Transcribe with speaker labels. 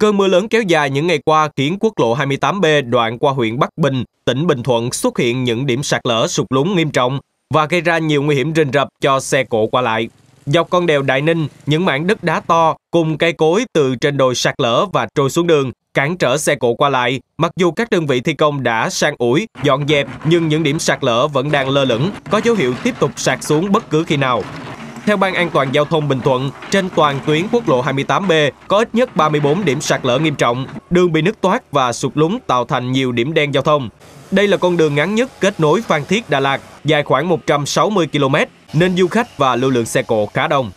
Speaker 1: Cơn mưa lớn kéo dài những ngày qua khiến quốc lộ 28B đoạn qua huyện Bắc Bình, tỉnh Bình Thuận xuất hiện những điểm sạt lở sụt lún nghiêm trọng và gây ra nhiều nguy hiểm rình rập cho xe cộ qua lại. Dọc con đèo Đại Ninh, những mảng đất đá to cùng cây cối từ trên đồi sạt lở và trôi xuống đường, cản trở xe cộ qua lại. Mặc dù các đơn vị thi công đã san ủi, dọn dẹp nhưng những điểm sạt lở vẫn đang lơ lửng, có dấu hiệu tiếp tục sạt xuống bất cứ khi nào. Theo Ban an toàn giao thông Bình Thuận, trên toàn tuyến quốc lộ 28B có ít nhất 34 điểm sạt lở nghiêm trọng, đường bị nứt toát và sụt lún tạo thành nhiều điểm đen giao thông. Đây là con đường ngắn nhất kết nối Phan Thiết Đà Lạt, dài khoảng 160 km nên du khách và lưu lượng xe cộ khá đông.